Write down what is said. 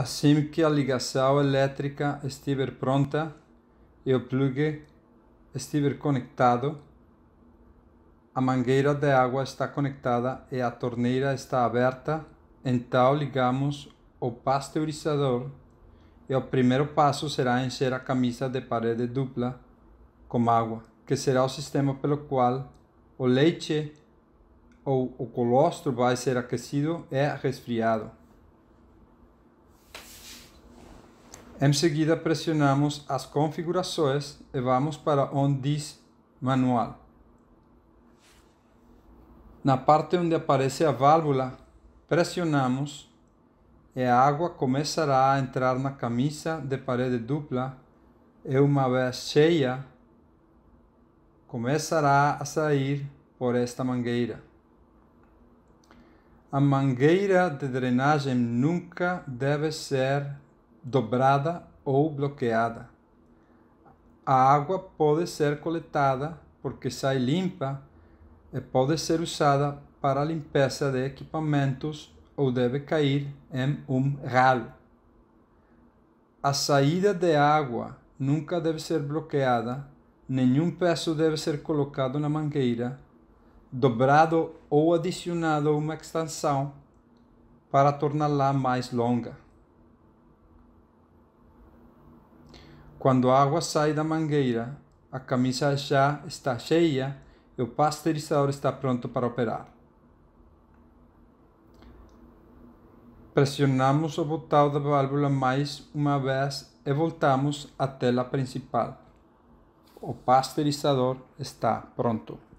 assim que a ligação elétrica estiver pronta e o plugue estiver conectado, a mangueira de água está conectada e a torneira está aberta, então ligamos o pasteurizador e o primeiro passo será encher a camisa de parede dupla com água, que será o sistema pelo qual o leite ou o colostro vai ser aquecido e resfriado. Em seguida, pressionamos as configurações e vamos para onde diz Manual. Na parte onde aparece a válvula, pressionamos e a água começará a entrar na camisa de parede dupla e uma vez cheia, começará a sair por esta mangueira. A mangueira de drenagem nunca deve ser dobrada ou bloqueada. A água pode ser coletada porque sai limpa e pode ser usada para a limpeza de equipamentos ou deve cair em um ralo. A saída de água nunca deve ser bloqueada, nenhum peso deve ser colocado na mangueira, dobrado ou adicionado uma extensão para torná-la mais longa. Quando a água sai da mangueira, a camisa já está cheia e o pasteurizador está pronto para operar. Pressionamos o botão da válvula mais uma vez e voltamos à tela principal. O pasteurizador está pronto.